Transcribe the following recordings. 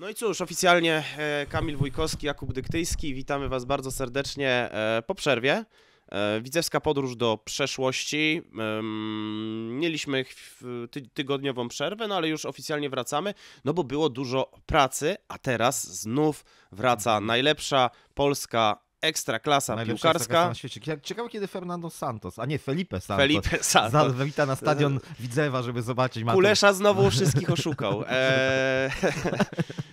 No i cóż, oficjalnie e, Kamil Wójkowski, Jakub Dyktyjski, witamy Was bardzo serdecznie e, po przerwie. E, widzewska podróż do przeszłości. Mieliśmy tygodniową przerwę, no ale już oficjalnie wracamy, no bo było dużo pracy, a teraz znów wraca mhm. najlepsza polska ekstraklasa Najlepsza piłkarska. Klasa na świecie. Ciekawe, kiedy Fernando Santos, a nie Felipe Santos. Felipe Santos. Zawita na stadion Widzewa, żeby zobaczyć. Kulesza znowu wszystkich oszukał. Eee...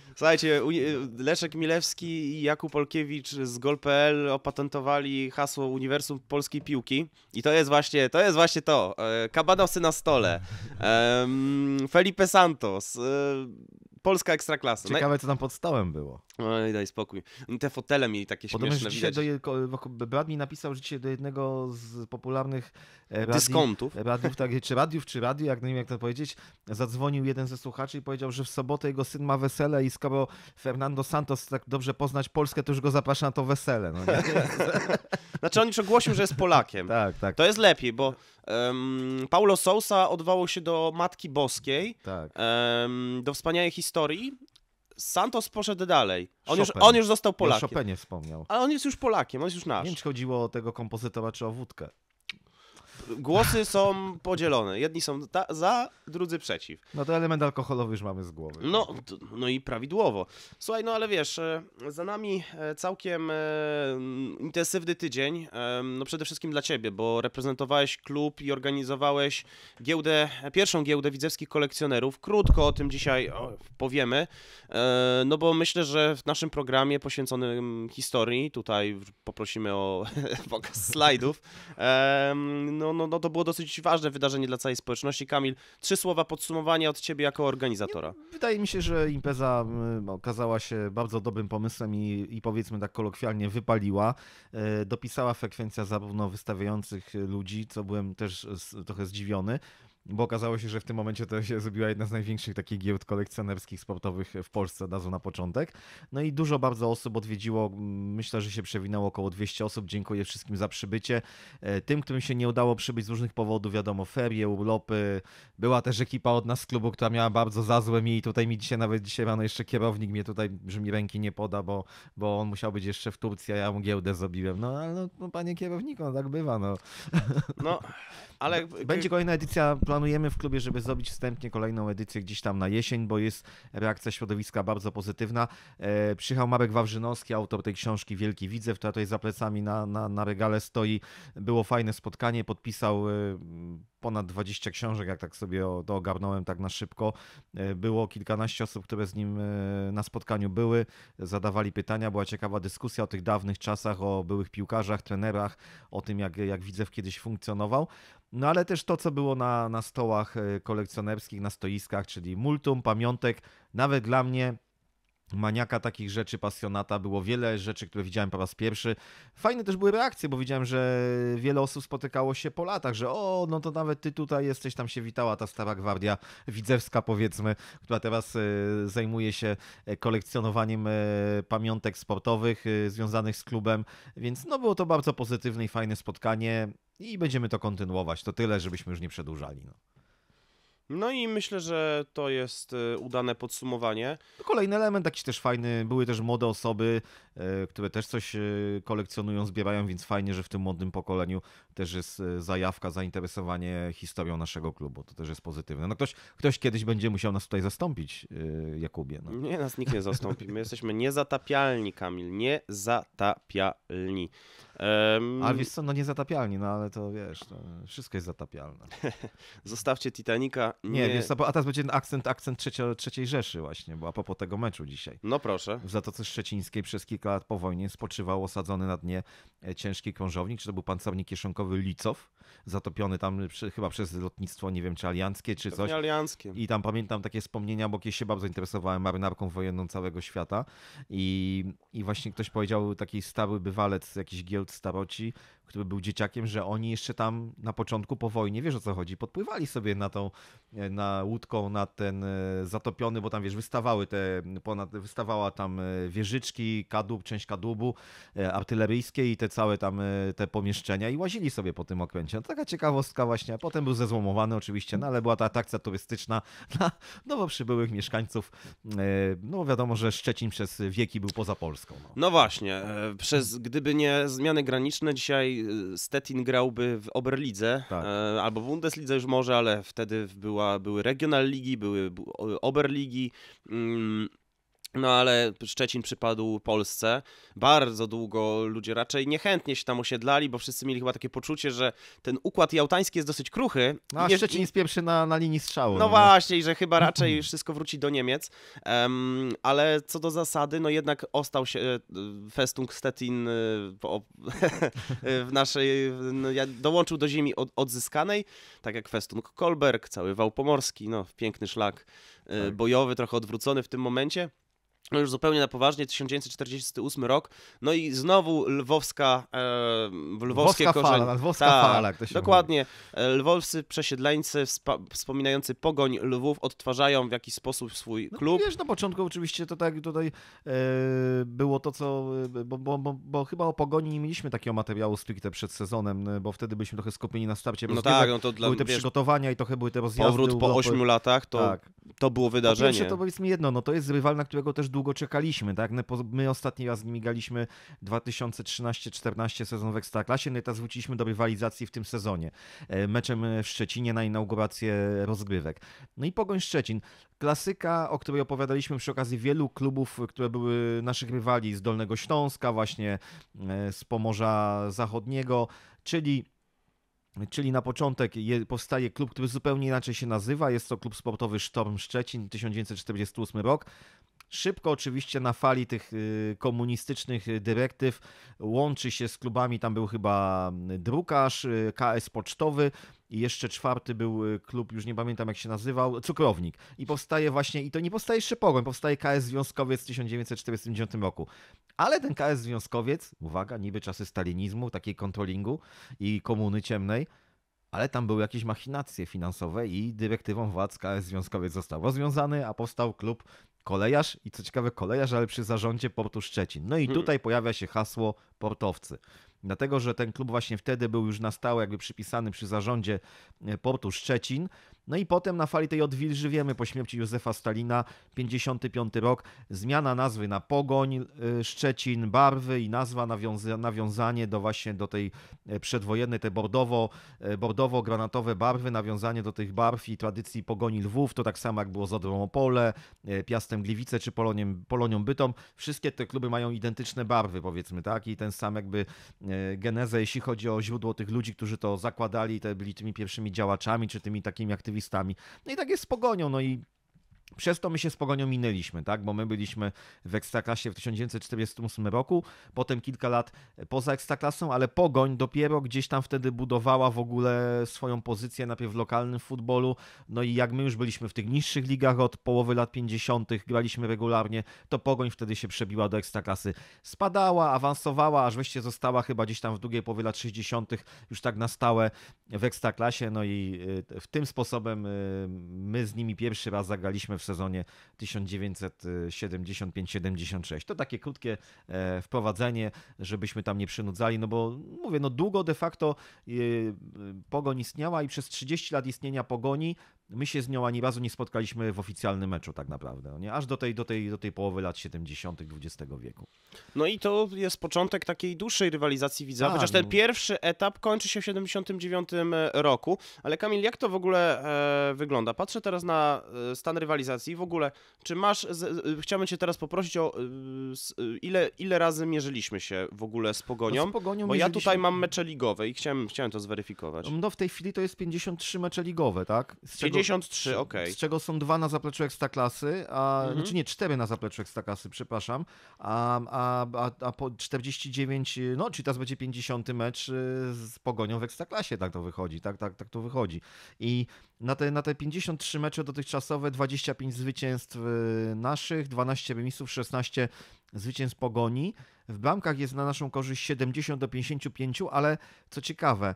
Słuchajcie, y, Leszek Milewski i Jakub Olkiewicz z gol.pl opatentowali hasło Uniwersum Polskiej Piłki i to jest właśnie to. Jest właśnie to. E, na stole, Felipe Santos, e, Polska ekstraklasa. No Ciekawe, co tam pod stołem było. Oj, daj spokój. Te fotele mieli takie Podobno, śmieszne widać. Do, Brad mi napisał, że dzisiaj do jednego z popularnych e, radi, dyskontów. E, radiów, tak, czy radiów, czy radio, jak nie wiem jak to powiedzieć, zadzwonił jeden ze słuchaczy i powiedział, że w sobotę jego syn ma wesele i skoro Fernando Santos tak dobrze poznać Polskę, to już go zaprasza na to wesele. No, znaczy on już ogłosił, że jest Polakiem. tak, tak. To jest lepiej, bo Um, Paulo Sousa odwołał się do Matki Boskiej, tak. um, do wspaniałej historii. Santos poszedł dalej. On już, on już, został Polakiem. O Chopinie wspomniał. Ale on jest już Polakiem, on jest już nasz. Nie wiem, czy chodziło o tego kompozytora, czy o wódkę głosy są podzielone. Jedni są za, drudzy przeciw. No to element alkoholowy już mamy z głowy. No, no i prawidłowo. Słuchaj, no ale wiesz, e, za nami e, całkiem e, intensywny tydzień. No przede wszystkim dla ciebie, bo reprezentowałeś klub i organizowałeś giełdę, pierwszą giełdę widzewskich kolekcjonerów. Krótko o tym dzisiaj powiemy, no bo myślę, że w naszym programie poświęconym historii, tutaj poprosimy o pokaz slajdów, no no, no to było dosyć ważne wydarzenie dla całej społeczności. Kamil, trzy słowa podsumowania od ciebie jako organizatora. Nie, wydaje mi się, że impreza okazała się bardzo dobrym pomysłem i, i powiedzmy tak kolokwialnie wypaliła. E, dopisała frekwencja zarówno wystawiających ludzi, co byłem też trochę zdziwiony, bo okazało się, że w tym momencie to się zrobiła jedna z największych takich giełd kolekcjonerskich, sportowych w Polsce od razu na początek. No i dużo bardzo osób odwiedziło, myślę, że się przewinęło około 200 osób. Dziękuję wszystkim za przybycie. E, tym, którym się nie udało przybyć z różnych powodów, wiadomo, ferie, urlopy. Była też ekipa od nas z klubu, która miała bardzo za złe mi i tutaj mi dzisiaj, nawet dzisiaj rano jeszcze kierownik mnie tutaj, że mi ręki nie poda, bo, bo on musiał być jeszcze w Turcji, a ja mu giełdę zrobiłem. No ale no, no, panie kierowniku, no, tak bywa, no. No, ale... Będzie kolejna edycja planu planujemy w klubie, żeby zrobić wstępnie kolejną edycję gdzieś tam na jesień, bo jest reakcja środowiska bardzo pozytywna. E, przyjechał Marek Wawrzynowski, autor tej książki Wielki Widzew, która tutaj za plecami na, na, na regale stoi. Było fajne spotkanie, podpisał e, ponad 20 książek, jak tak sobie to ogarnąłem tak na szybko. E, było kilkanaście osób, które z nim e, na spotkaniu były, zadawali pytania, była ciekawa dyskusja o tych dawnych czasach, o byłych piłkarzach, trenerach, o tym jak, jak Widzew kiedyś funkcjonował. No ale też to, co było na, na stołach y, kolekcjonerskich, na stoiskach, czyli multum, pamiątek, nawet dla mnie maniaka takich rzeczy, pasjonata. Było wiele rzeczy, które widziałem po raz pierwszy. Fajne też były reakcje, bo widziałem, że wiele osób spotykało się po latach, że o, no to nawet ty tutaj jesteś, tam się witała ta stara gwardia widzewska powiedzmy, która teraz e, zajmuje się e, kolekcjonowaniem e, pamiątek sportowych związanych z klubem, więc no było to bardzo pozytywne i fajne spotkanie i będziemy to kontynuować. To tyle, żebyśmy już nie przedłużali. No. No i myślę, że to jest y, udane podsumowanie. Kolejny element taki też fajny. Były też młode osoby, y, które też coś y, kolekcjonują, zbierają, więc fajnie, że w tym młodym pokoleniu też jest zajawka, zainteresowanie historią naszego klubu. To też jest pozytywne. No ktoś, ktoś kiedyś będzie musiał nas tutaj zastąpić, Jakubie. No. Nie, nas nikt nie zastąpi. My jesteśmy niezatapialni, Kamil. Niezatapialni. Um, ale wiesz co, no zatapialni, no ale to wiesz, to no, wszystko jest zatapialne. Zostawcie Titanica. Nie, nie wiesz co, a teraz będzie akcent, akcent trzecio, trzeciej Rzeszy właśnie, bo a propos tego meczu dzisiaj. No proszę. W Zatoce Szczecińskiej przez kilka lat po wojnie spoczywał osadzony na dnie e, ciężki krążownik, czy to był pancernik kieszonkowy Licow, zatopiony tam przy, chyba przez lotnictwo, nie wiem, czy alianckie, czy coś. alianckie. I tam pamiętam takie wspomnienia, bo kiedyś się bardzo zainteresowałem marynarką wojenną całego świata i, i właśnie ktoś powiedział, taki stały bywalec jakiś giełd ci który był dzieciakiem, że oni jeszcze tam na początku po wojnie, wiesz o co chodzi, podpływali sobie na tą, e, na łódką, na ten e, zatopiony, bo tam wiesz, wystawały te, ponad, wystawała tam e, wieżyczki, kadłub, część kadłubu artyleryjskiej i te całe tam te pomieszczenia i łazili sobie po tym okręcie. No, taka ciekawostka właśnie. Potem był zezłomowany oczywiście, no ale była ta atrakcja turystyczna dla nowo przybyłych mieszkańców. No wiadomo, że Szczecin przez wieki był poza Polską. No, no właśnie, przez gdyby nie zmiany graniczne dzisiaj Stetin y, Stettin grałby w Oberlidze tak. E, albo w Bundeslidze już może, ale wtedy była, były regional ligi, były Oberligi. Mm, no ale Szczecin przypadł Polsce. Bardzo długo ludzie raczej niechętnie się tam osiedlali, bo wszyscy mieli chyba takie poczucie, że ten układ jałtański jest dosyć kruchy. No, a nie, Szczecin jest pierwszy na, na linii strzału. No, no nie? właśnie, że chyba raczej wszystko wróci do Niemiec. Um, ale co do zasady, no jednak ostał się e, Festung Stettin e, w, w naszej, no, dołączył do ziemi od, odzyskanej, tak jak Festung Kolberg, cały Wał Pomorski, no piękny szlak e, tak. bojowy, trochę odwrócony w tym momencie no już zupełnie na poważnie, 1948 rok, no i znowu lwowska, e, lwowskie lwowska korzenie. Fala, lwowska Ta, fala, jak to się Dokładnie. Mówi. E, lwowscy przesiedleńcy wspominający pogoń Lwów odtwarzają w jakiś sposób swój no klub. No, wiesz, na początku oczywiście to tak tutaj e, było to, co, e, bo, bo, bo, bo, chyba o pogoni nie mieliśmy takiego materiału stricte przed sezonem, e, bo wtedy byliśmy trochę skupieni na starcie. No tak, no to dla, Były te wiesz, przygotowania i trochę były te rozjazdy. Powrót po 8 latach, to, tak. to było wydarzenie. Po pierwsze, to powiedzmy jedno, no to jest rywal, na którego też długo czekaliśmy, tak? My ostatni raz z nimi graliśmy 2013-14 sezon w Ekstraklasie, no i teraz wróciliśmy do rywalizacji w tym sezonie. E, meczem w Szczecinie na inaugurację rozgrywek. No i Pogoń Szczecin. Klasyka, o której opowiadaliśmy przy okazji wielu klubów, które były naszych rywali z Dolnego Śląska, właśnie e, z Pomorza Zachodniego, czyli Czyli na początek powstaje klub, który zupełnie inaczej się nazywa. Jest to klub sportowy Sztorm Szczecin, 1948 rok. Szybko oczywiście na fali tych y, komunistycznych dyrektyw łączy się z klubami, tam był chyba mm, drukarz, y, KS pocztowy, i jeszcze czwarty był y, klub, już nie pamiętam jak się nazywał, Cukrownik. I powstaje właśnie, i to nie powstaje jeszcze Pogoń, powstaje KS Związkowiec w 1949 roku. Ale ten KS Związkowiec, uwaga, niby czasy stalinizmu, takiej kontrolingu i komuny ciemnej, ale tam były jakieś machinacje finansowe i dyrektywą władz KS Związkowiec został rozwiązany, a powstał klub kolejarz i co ciekawe kolejarz, ale przy zarządzie portu Szczecin. No i hmm. tutaj hmm. pojawia się hasło portowcy. Dlatego, że ten klub właśnie wtedy był już na stałe jakby przypisany przy zarządzie e, portu Szczecin, no i potem na fali tej odwilży wiemy po śmierci Józefa Stalina, 55 rok, zmiana nazwy na Pogoń, y, Szczecin, barwy i nazwa nawiąza nawiązanie do właśnie do tej e, przedwojennej, te bordowo, e, bordowo-granatowe barwy, nawiązanie do tych barw i tradycji Pogoni Lwów, to tak samo jak było z Odrą Opole, e, Piastem Gliwice czy Poloniem, Polonią Bytom. Wszystkie te kluby mają identyczne barwy powiedzmy, tak? I ten sam jakby genezę, jeśli chodzi o źródło tych ludzi, którzy to zakładali, te byli tymi pierwszymi działaczami, czy tymi takimi aktywistami, no i tak jest z pogonią, no i przez to my się z Pogonią minęliśmy, tak? bo my byliśmy w Ekstraklasie w 1948 roku, potem kilka lat poza Ekstraklasą, ale Pogoń dopiero gdzieś tam wtedy budowała w ogóle swoją pozycję najpierw w lokalnym futbolu, no i jak my już byliśmy w tych niższych ligach od połowy lat 50., graliśmy regularnie, to Pogoń wtedy się przebiła do Ekstraklasy. Spadała, awansowała, aż wreszcie została chyba gdzieś tam w drugiej połowie lat 60. już tak na stałe w Ekstraklasie, no i y, w tym sposobem y, my z nimi pierwszy raz zagraliśmy w sezonie 1975-76. To takie krótkie e, wprowadzenie, żebyśmy tam nie przynudzali, no bo mówię, no długo de facto e, e, Pogoń istniała i przez 30 lat istnienia Pogoni my się z nią ani razu nie spotkaliśmy w oficjalnym meczu tak naprawdę, no nie? aż do tej, do, tej, do tej połowy lat 70. XX wieku. No i to jest początek takiej dłuższej rywalizacji widza, tak, chociaż ten no. pierwszy etap kończy się w 79 e, roku, ale Kamil, jak to w ogóle e, wygląda? Patrzę teraz na e, stan rywalizacji w ogóle, czy masz, z, e, chciałbym cię teraz poprosić o e, ile, ile razy mierzyliśmy się w ogóle z Pogonią, no z Pogonią bo mierzyliśmy... ja tutaj mam mecze ligowe i chciałem, chciałem to zweryfikować. No w tej chwili to jest 53 mecze ligowe, tak? Z 53, ok. Z czego są dwa na zapleczu ekstraklasy, a, mhm. znaczy nie, cztery na zapleczu ekstraklasy, przepraszam, a, a, a, a po 49, no czyli teraz będzie 50 mecz y, z Pogonią w ekstraklasie, tak to wychodzi, tak, tak, tak to wychodzi. I na te, na te 53 mecze dotychczasowe 25 zwycięstw y, naszych, 12 remisów, 16 zwycięstw Pogoni. W bramkach jest na naszą korzyść 70 do 55, ale co ciekawe,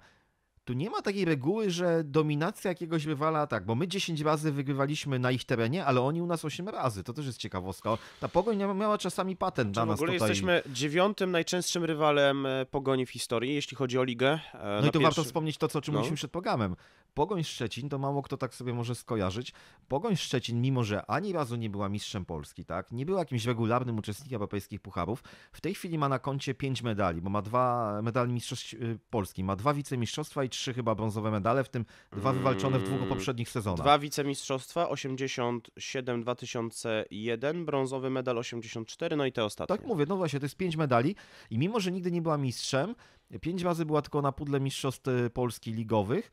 tu nie ma takiej reguły, że dominacja jakiegoś rywala tak, bo my 10 razy wygrywaliśmy na ich terenie, ale oni u nas 8 razy. To też jest ciekawostka. Ta pogoń miała czasami patent znaczy, dla nas. W ogóle tutaj. jesteśmy dziewiątym najczęstszym rywalem e, pogoni w historii, jeśli chodzi o ligę. E, no i tu pierwszy... warto wspomnieć to, co o czym no. mówiliśmy przed programem. Pogoń Szczecin, to mało kto tak sobie może skojarzyć. Pogoń Szczecin, mimo że ani razu nie była mistrzem Polski, tak, nie była jakimś regularnym uczestnikiem europejskich pucharów, w tej chwili ma na koncie pięć medali, bo ma dwa medale mistrzostw y, Polski, ma dwa wicemistrzostwa i trzy chyba brązowe medale, w tym dwa mm, wywalczone w dwóch poprzednich sezonach. Dwa wicemistrzostwa, 87-2001, brązowy medal 84, no i te ostatnie. Tak mówię, no właśnie, to jest pięć medali i mimo, że nigdy nie była mistrzem, pięć razy była tylko na pudle mistrzostw y, Polski ligowych,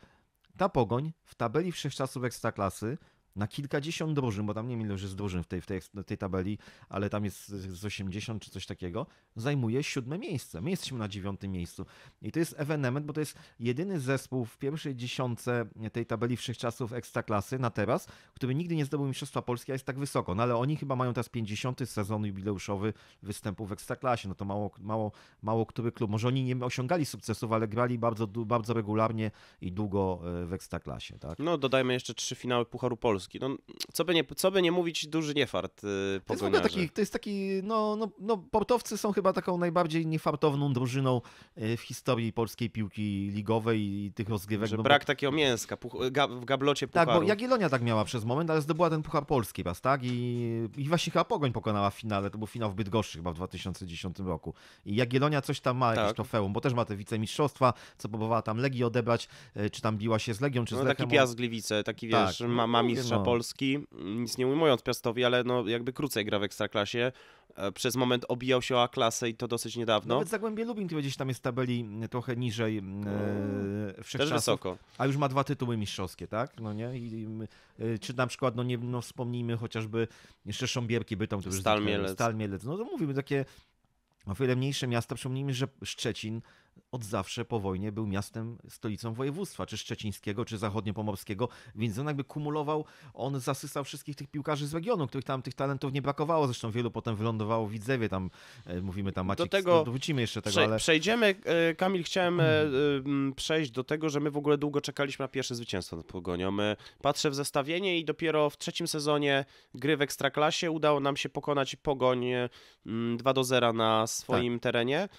ta pogoń w tabeli wszechczasów Ekstraklasy na kilkadziesiąt drużyn, bo tam nie wiem ile już jest drużyn w tej, w tej, w tej tabeli, ale tam jest z 80 czy coś takiego, zajmuje siódme miejsce. My jesteśmy na dziewiątym miejscu. I to jest ewenement, bo to jest jedyny zespół w pierwszej dziesiątce tej tabeli wszechczasów Ekstraklasy na teraz, który nigdy nie zdobył Mistrzostwa Polski, a jest tak wysoko. No ale oni chyba mają teraz 50 sezon jubileuszowy występu w Ekstraklasie. No to mało, mało, mało który klub. Może oni nie osiągali sukcesów, ale grali bardzo, bardzo regularnie i długo e, w Ekstraklasie. Tak? No dodajmy jeszcze trzy finały Pucharu Polski Polski. No, co, by nie, co by nie mówić, duży niefart yy, to, taki, to jest taki, no, no, no, portowcy są chyba taką najbardziej niefartowną drużyną y, w historii polskiej piłki ligowej i tych rozgrywek. no, brak bo... takiego mięska ga w gablocie pucharu. Tak, bo Jagiellonia tak miała przez moment, ale zdobyła ten Puchar Polski raz, tak? I, i właśnie chyba Pogoń pokonała w finale, to był finał w Bydgoszczy chyba w 2010 roku. I Jagiellonia coś tam ma, tak. jakieś trofeum, bo też ma te wicemistrzostwa, co próbowała tam Legii odebrać, y, czy tam biła się z Legią, czy no, z Lechem. taki piast Gliwice, taki tak. wiesz, tak. ma, ma no, mistrz mistrza no. Polski, mm, nic nie ujmując Piastowi, ale no jakby krócej gra w Ekstraklasie. E, przez moment obijał się o A-klasę i to dosyć niedawno. Nawet Zagłębie Lubin, który gdzieś tam jest w tabeli mm, trochę niżej mm, e, wszechczasów. Też wysoko. A już ma dwa tytuły mistrzowskie, tak? No nie? I, i, e, czy na przykład, no nie no wspomnijmy chociażby jeszcze Sząbierki Bytom. To Stal Mielec. Stal Mielec. No to mówimy takie o no, wiele mniejsze miasta. Przypomnijmy, że Szczecin od zawsze po wojnie był miastem, stolicą województwa, czy szczecińskiego, czy zachodniopomorskiego, więc on jakby kumulował, on zasysał wszystkich tych piłkarzy z regionu, których tam tych talentów nie brakowało, zresztą wielu potem wylądowało w Widzewie, tam e, mówimy tam Maciek, do tego, no, wrócimy jeszcze tego, prze, ale... Przejdziemy, e, Kamil, chciałem hmm. przejść do tego, że my w ogóle długo czekaliśmy na pierwsze zwycięstwo nad Pogonią. Patrzę w zestawienie i dopiero w trzecim sezonie gry w Ekstraklasie udało nam się pokonać Pogoń 2 do 0 na swoim tak. terenie.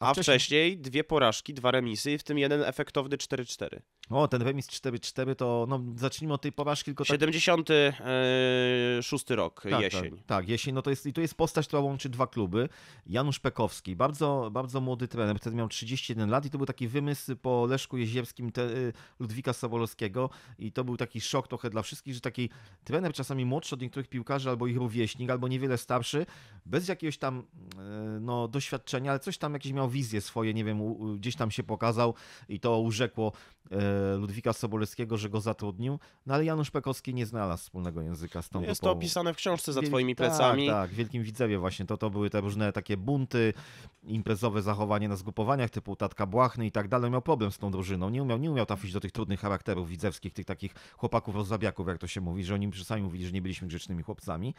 A, wcześniej... dwie porażki, dwa remisy, w tym jeden efektowny 4-4. O, ten remis 4-4 to, no zacznijmy od tej porażki tylko tak... 76 e, rok, tak, tak jesień. Tak, tak, jesień, no to jest, i to jest postać, która łączy dwa kluby. Janusz Pekowski, bardzo, bardzo młody trener, wtedy miał 31 lat i to był taki wymysł po Leszku Jezierskim te, y, Ludwika Sobolowskiego i to był taki szok trochę dla wszystkich, że taki trener czasami młodszy od niektórych piłkarzy albo ich rówieśnik, albo niewiele starszy, bez jakiegoś tam y, no, doświadczenia, ale coś tam jakieś miał wizje swoje, nie wiem, gdzieś tam się pokazał i to urzekło E, Ludwika Sobolewskiego, że go zatrudnił, no ale Janusz Pekowski nie znalazł wspólnego języka z tą Jest grupą. to opisane w książce za Wiel... twoimi tak, plecami. Tak, tak, w Wielkim Widzewie właśnie, to, to były te różne takie bunty, imprezowe zachowanie na zgrupowaniach typu Tatka Błachny i tak dalej, miał problem z tą drużyną, nie umiał, nie umiał trafić do tych trudnych charakterów widzewskich, tych takich chłopaków rozzabiaków, jak to się mówi, że oni sami mówili, że nie byliśmy grzecznymi chłopcami,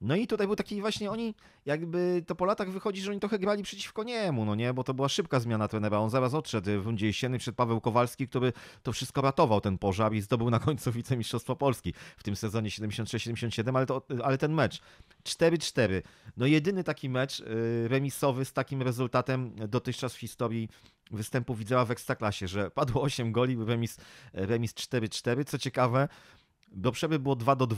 no i tutaj był taki właśnie, oni jakby to po latach wychodzi, że oni trochę grali przeciwko niemu, no nie, bo to była szybka zmiana trenera. On zaraz odszedł y, w rundzie jesiennej przed Paweł Kowalski, który to wszystko ratował, ten pożar i zdobył na końcu wicemistrzostwo Polski w tym sezonie 76-77, ale, to, ale ten mecz 4-4. No jedyny taki mecz y, remisowy z takim rezultatem dotychczas w historii występu widziała w Ekstraklasie, że padło 8 goli, remis, remis 4-4. Co ciekawe, do przerwy było 2 2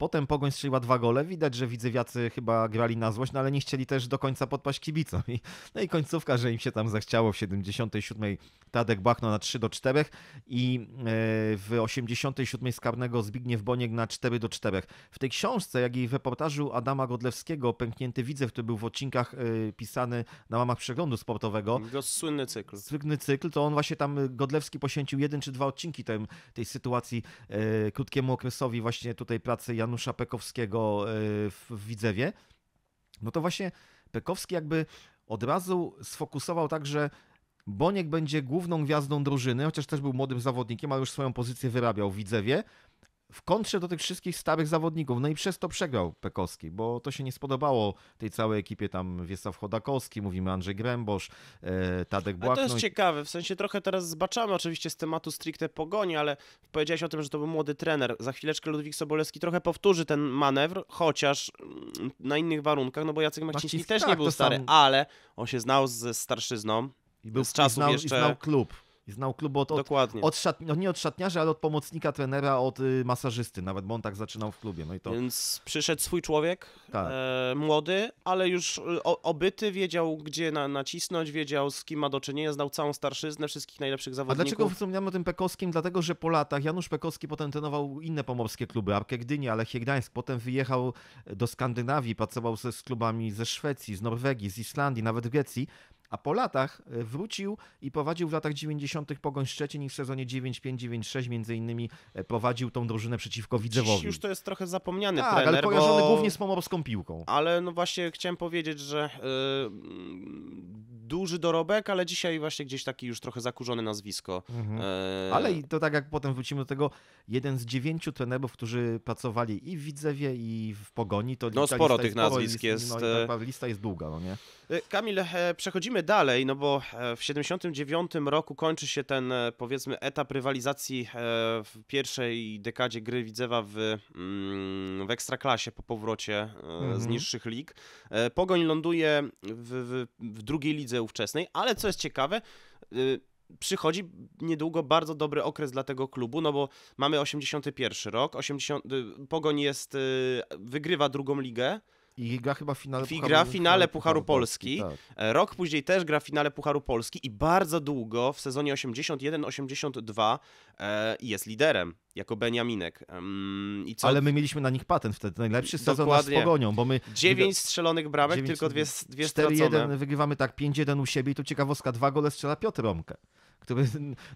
Potem Pogoń strzeliła dwa gole. Widać, że widzewiacy chyba grali na złość, no ale nie chcieli też do końca podpaść kibicom. I, no i końcówka, że im się tam zachciało w 77. Tadek Bachno na 3 do 4 i e, w 87. skarnego Zbigniew Boniek na 4 do 4. W tej książce, jak i w reportażu Adama Godlewskiego Pęknięty Widzew, który był w odcinkach e, pisany na łamach przeglądu sportowego. To słynny cykl. Słynny cykl, to on właśnie tam Godlewski poświęcił jeden czy dwa odcinki tej, tej sytuacji e, krótkiemu okresowi właśnie tutaj pracy Jan Janusza Pekowskiego e, w Widzewie, no to właśnie Pekowski jakby od razu sfokusował tak, że Boniek będzie główną gwiazdą drużyny, chociaż też był młodym zawodnikiem, ale już swoją pozycję wyrabiał w Widzewie w kontrze do tych wszystkich starych zawodników. No i przez to przegrał Pekowski, bo to się nie spodobało tej całej ekipie. Tam Wiesław Chodakowski, mówimy Andrzej Grębosz, e, Tadek Błakno. Ale to jest ciekawe, w sensie trochę teraz zbaczamy oczywiście z tematu stricte pogoni, ale powiedziałeś o tym, że to był młody trener. Za chwileczkę Ludwik Sobolewski trochę powtórzy ten manewr, chociaż mm, na innych warunkach, no bo Jacek Maciński Maciński, też tak, nie był stary, sam... ale on się znał ze starszyzną. I był, z czasów i znał, jeszcze... i znał klub znał klub od, od, Dokładnie. od szat, no nie od szatniarza, ale od pomocnika trenera, od y, masażysty nawet, bo on tak zaczynał w klubie. No i to... Więc przyszedł swój człowiek, tak. e, młody, ale już y, o, obyty, wiedział gdzie na, nacisnąć, wiedział z kim ma do czynienia, znał całą starszyznę wszystkich najlepszych zawodników. A dlaczego wspomniałem o tym Pekowskim? Dlatego, że po latach Janusz Pekowski potem trenował inne pomorskie kluby, Arkę Gdynia, Lechia Gdańsk, potem wyjechał do Skandynawii, pracował ze, z klubami ze Szwecji, z Norwegii, z Islandii, nawet w Grecji a po latach e, wrócił i prowadził w latach 90. Pogoń Szczecin i w sezonie 9-5-9-6 między innymi e, prowadził tą drużynę przeciwko Widzewowi. Dziś już to jest trochę zapomniany tak, trener, ale kojarzony bo... głównie z pomorską piłką. Ale no właśnie chciałem powiedzieć, że yy, duży dorobek, ale dzisiaj właśnie gdzieś taki już trochę zakurzone nazwisko. Mhm. Yy... Ale i to tak jak potem wrócimy do tego, jeden z dziewięciu trenerów, którzy pracowali i w Widzewie i w Pogoni, to No sporo tych nazwisk jest. jest no, tak lista jest długa, no nie? Kamil, przechodzimy dalej, no bo e, w 79 roku kończy się ten, e, powiedzmy, etap rywalizacji e, w pierwszej dekadzie gry Widzewa w, mm, w Ekstraklasie po powrocie z mhm. niższych lig. Pogoń ląduje w, w, w drugiej lidze ówczesnej, ale co jest ciekawe, przychodzi niedługo bardzo dobry okres dla tego klubu, no bo mamy 81 rok, 80, Pogoń jest, wygrywa drugą ligę, i gra chyba finale I gra Pucharu, finale Pucharu, Pucharu Polski. Polski tak. E, rok później też gra w finale Pucharu Polski i bardzo długo w sezonie 81-82 e, jest liderem jako Beniaminek. i co... Ale my mieliśmy na nich patent wtedy. Najlepszy sezon Dokładnie. nas pogonią, bo my... 9 strzelonych bramek, 9... tylko dwie, dwie 4 stracone. 4-1 wygrywamy tak, 5-1 u siebie i tu ciekawostka, dwa gole strzela Piotr Romkę który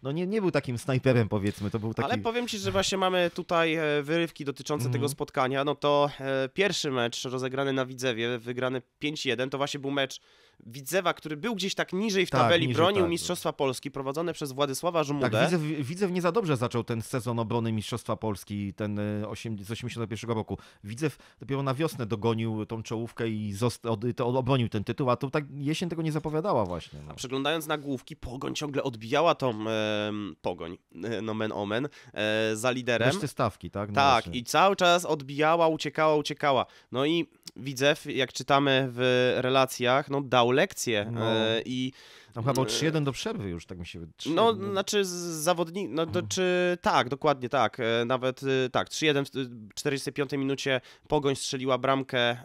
no nie, nie był takim snajperem, powiedzmy. To był taki... Ale powiem ci, że właśnie mamy tutaj e, wyrywki dotyczące mm. tego mhm. spotkania. No to e, pierwszy mecz rozegrany na Widzewie, wygrany 5-1, to właśnie był mecz Widzewa, który był gdzieś tak niżej w tak, tabeli, niżej, bronił tak, Mistrzostwa Polski prowadzone przez Władysława Żmudę. Tak, Widzew, Widzew nie za dobrze zaczął ten sezon obrony Mistrzostwa Polski ten 8, e, z 1981 roku. Widzew dopiero na wiosnę dogonił tą czołówkę i od, to obronił ten tytuł, a to tak jesień tego nie zapowiadała właśnie. No. A przeglądając nagłówki, Pogoń ciągle odbijała tą e, Pogoń, e, nomen omen, e, za liderem. Bez te stawki, tak? No tak, właśnie. i cały czas odbijała, uciekała, uciekała. No i Widzew, jak czytamy w relacjach, no dał lekcję no. E, i tam chyba o 3-1 y, do przerwy już, tak mi się wydaje. No, znaczy zawodnik, no to, hmm. czy tak, dokładnie tak. E, nawet y, tak, 3-1 w 45 y, minucie Pogoń strzeliła bramkę e,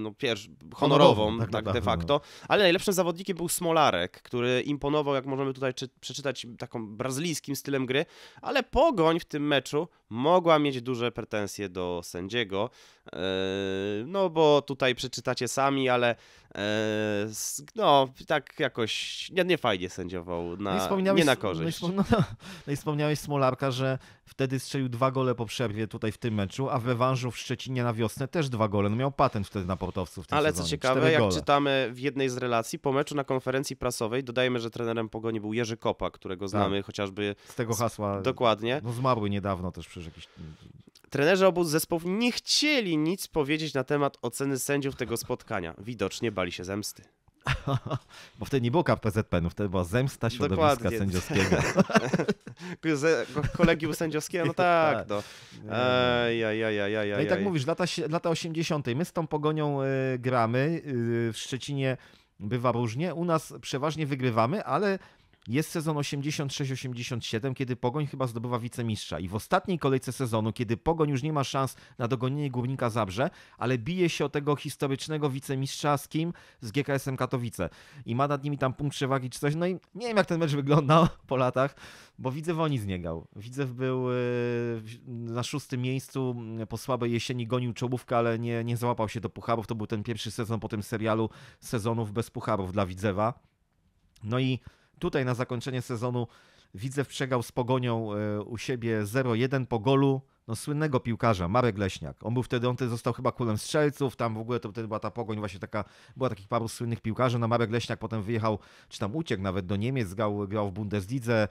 no, pier- honorową, honorową tak, tak, tak, de tak, no. facto. Ale najlepszym zawodnikiem był Smolarek, który imponował, jak możemy tutaj czy- przeczytać, taką brazylijskim stylem gry, ale Pogoń w tym meczu mogła mieć duże pretensje do sędziego. E, no bo tutaj przeczytacie sami, ale no tak jakoś nie, nie fajnie sędziował, na, no nie na korzyść. No, no, no i wspomniałeś Smolarka, że wtedy strzelił dwa gole po przerwie tutaj w tym meczu, a w rewanżu w Szczecinie na wiosnę też dwa gole. No miał patent wtedy na portowców w tym Ale sezonie. co ciekawe, jak czytamy w jednej z relacji, po meczu na konferencji prasowej, dodajemy, że trenerem Pogoni był Jerzy Kopa, którego tak. znamy tak. chociażby... Z tego hasła. Z, dokładnie. No zmarły niedawno też przez jakiś... Trenerzy obu zespołów nie chcieli nic powiedzieć na temat oceny sędziów tego spotkania. Widocznie bali się zemsty. Bo wtedy nie było PZPN-u, wtedy była zemsta no środowiska Dokładnie. sędziowskiego. E, kolegium sędziowskiego, no tak. tak. No. Aj, aj, ej, aj, aj, no i tak mówisz, lata, lata 80. My z tą pogonią e, gramy y, w Szczecinie bywa różnie. U nas przeważnie wygrywamy, ale jest sezon 86-87, kiedy Pogoń chyba zdobywa wicemistrza i w ostatniej kolejce sezonu, kiedy Pogoń już nie ma szans na dogonienie Górnika Zabrze, ale bije się o tego historycznego wicemistrza z kim? Z GKS-em Katowice. I ma nad nimi tam punkt przewagi czy coś. No i nie wiem jak ten mecz wyglądał po latach, bo Widzew oni zniegał. Widzew był y, na szóstym miejscu, mm, po słabej jesieni gonił czołówkę, ale nie, nie załapał się do pucharów. To był ten pierwszy sezon po tym serialu sezonów bez pucharów dla Widzewa. No i tutaj na zakończenie sezonu widzę przegał z Pogonią e, u siebie 0-1 po golu no, słynnego piłkarza, Marek Leśniak. On był wtedy, on wtedy został chyba kulem strzelców, tam w ogóle to wtedy była ta pogoń właśnie taka, była takich paru słynnych piłkarzy, no Marek Leśniak potem wyjechał, czy tam uciekł nawet do Niemiec, grał, grał w Bundeslidze,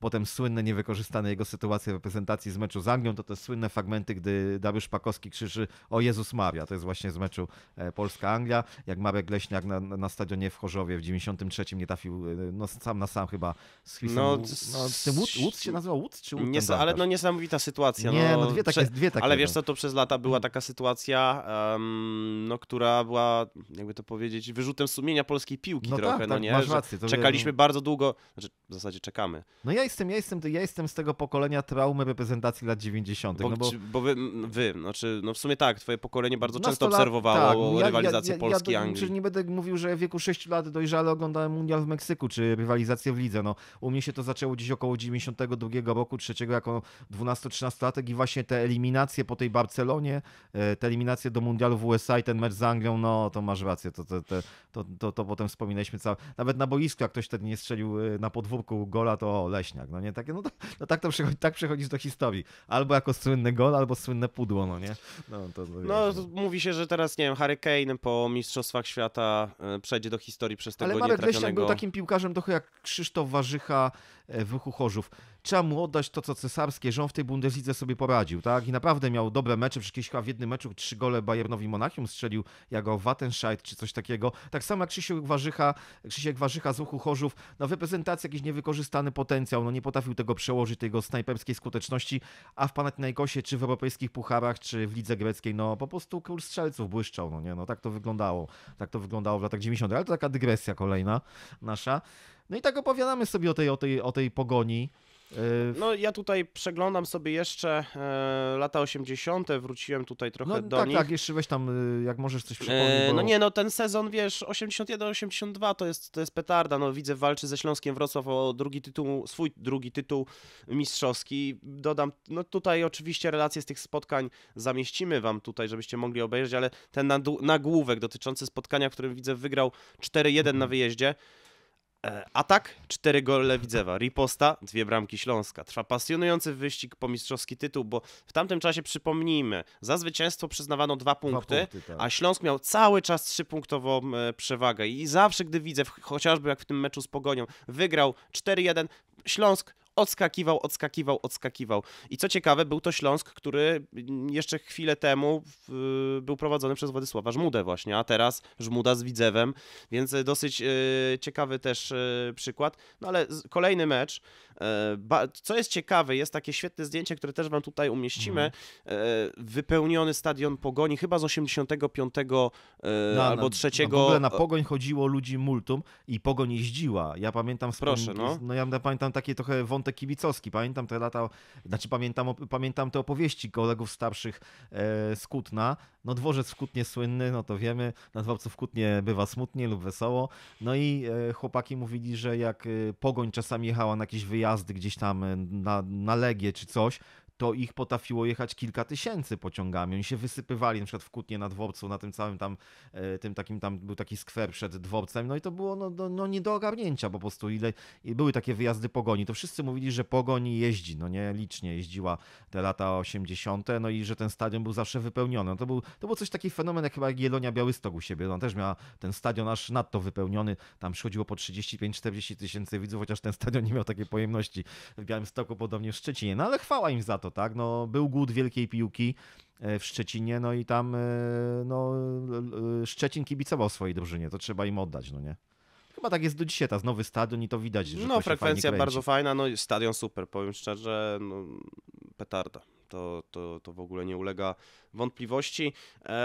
potem słynne niewykorzystane jego sytuacje w reprezentacji z meczu z Anglią, to te słynne fragmenty, gdy Dariusz Pakowski krzyczy o Jezus Maria. To jest właśnie z meczu e, Polska-Anglia, jak Marek Leśniak na, na stadionie w Chorzowie w 93 nie trafił e, no, sam na sam chyba z Chrisem. No, no, z tym Łódź, Łódź się nazywał Łódź czy Łódź? Nies- ale no niesamowita sytuacja. Nie, no, no dwie, takie, dwie takie. Ale wiesz co, to przez lata była mhm. taka sytuacja, um, no, która była, jakby to powiedzieć, wyrzutem sumienia polskiej piłki no trochę, tak, no tak, nie? Rację, Czekaliśmy wie, no. bardzo długo, znaczy w zasadzie czekamy. No ja jestem, ja jestem, ja jestem z tego pokolenia traumy reprezentacji lat 90. Bo, no bo... bo wy, wy, znaczy, no w sumie tak, twoje pokolenie bardzo często lat, obserwowało tak, rywalizację ja, ja, Polski i Anglii. Czyli nie będę mówił, że w wieku 6 lat dojrzale oglądałem Mundial w Meksyku, czy rywalizację w lidze. No, u mnie się to zaczęło gdzieś około 92 roku, trzeciego jako 12-13-latek i właśnie te eliminacje po tej Barcelonie, e, te eliminacje do Mundialu w USA i ten mecz z Anglią, no to masz rację, to, to, to, to, potem wspominaliśmy całe. Nawet na boisku, jak ktoś wtedy nie strzelił e, na podwórku gola, to o, leśny no nie? Takie, no, to, no tak to przychodzi, tak przychodzisz do historii. Albo jako słynny gol, albo słynne pudło, no nie? No, to, to no, no. mówi się, że teraz, nie wiem, Harry Kane po Mistrzostwach Świata e, przejdzie do historii przez tego Ale Marek Leśniak był takim piłkarzem trochę jak Krzysztof Warzycha, E, w ruchu Chorzów. Trzeba mu oddać to, co cesarskie, że on w tej Bundeslidze sobie poradził, tak? I naprawdę miał dobre mecze, przecież chyba w jednym meczu trzy gole Bayernowi Monachium strzelił, jako Wattenscheid czy coś takiego. Tak samo jak Krzysiek Warzycha, Krzysiek Warzycha z ruchu Chorzów, no w jakiś niewykorzystany potencjał, no nie potrafił tego przełożyć, tego snajperskiej skuteczności, a w Panathinaikosie, czy w europejskich pucharach, czy w lidze greckiej, no po prostu król strzelców błyszczał, no nie, no tak to wyglądało, tak to wyglądało w latach 90., ale to taka dygresja kolejna nasza. No i tak opowiadamy sobie o tej, o tej, o tej pogoni. E, no ja tutaj przeglądam sobie jeszcze e, lata 80., wróciłem tutaj trochę no, do tak, nich. Tak, jeszcze weź tam, e, jak możesz coś e, przypomnieć. E, no bo... nie, no ten sezon, wiesz, 81-82 to jest, to jest petarda, no widzę walczy ze Śląskiem Wrocław o drugi tytuł, swój drugi tytuł mistrzowski. Dodam, no tutaj oczywiście relacje z tych spotkań zamieścimy wam tutaj, żebyście mogli obejrzeć, ale ten nagłówek dotyczący spotkania, w którym widzę wygrał 4-1 mm. na mhm. wyjeździe. E, atak, cztery gole Widzewa, riposta, dwie bramki Śląska. Trwa pasjonujący wyścig po mistrzowski tytuł, bo w tamtym czasie, przypomnijmy, za zwycięstwo przyznawano dwa punkty, dwa punkty tak. a Śląsk miał cały czas trzypunktową e, przewagę i zawsze, gdy Widzew, chociażby jak w tym meczu z Pogonią, wygrał 4-1, Śląsk odskakiwał, odskakiwał, odskakiwał. I co ciekawe, był to Śląsk, który jeszcze chwilę temu był prowadzony przez Władysława Żmudę właśnie, a teraz Żmuda z Widzewem, więc e, dosyć e, ciekawy też e, przykład. No ale kolejny mecz, E, co jest ciekawe, jest takie świetne zdjęcie, które też wam tutaj umieścimy. Mhm. E, wypełniony stadion Pogoni, chyba z 85 e, na, albo na, no trzeciego. W ogóle na Pogoń chodziło ludzi multum i Pogoń jeździła. Ja pamiętam... Proszę, no. no. Ja pamiętam taki trochę wątek kibicowski. Pamiętam te lata, znaczy pamiętam, pamiętam te opowieści kolegów starszych z Kutna. No dworzec w Kutnie słynny, no to wiemy. Na dworcu w Kutnie bywa smutnie lub wesoło. No i chłopaki mówili, że jak Pogoń czasami jechała na jakieś wyjazdy, jazdy gdzieś tam y, na, na legie czy coś, to ich potrafiło jechać kilka tysięcy pociągami. Oni się wysypywali na przykład w kutnie na dworcu, na tym całym tam, e, tym takim tam, był taki skwer przed dworcem, no i to było no, no, no nie do ogarnięcia po prostu. Ile, były takie wyjazdy pogoni, to wszyscy mówili, że pogoni jeździ, no nie, licznie jeździła te lata 80., no i że ten stadion był zawsze wypełniony. No to, był, to był coś taki fenomen, jak chyba Jelonia Białystok u siebie, Ona no też miała ten stadion aż nadto wypełniony, tam przychodziło po 35-40 tysięcy widzów, chociaż ten stadion nie miał takiej pojemności w Białymstoku, podobnie w Szczecinie, no ale chwała im za to, to, tak? No, był głód wielkiej piłki e, w Szczecinie, no i tam e, no, e, Szczecin kibicował swojej drużynie, to trzeba im oddać, no nie? Chyba tak jest do dzisiaj, ta nowy stadion i to widać, że No, frekwencja bardzo fajna, no i stadion super, powiem szczerze, no, petarda. To, to, to w ogóle nie ulega wątpliwości.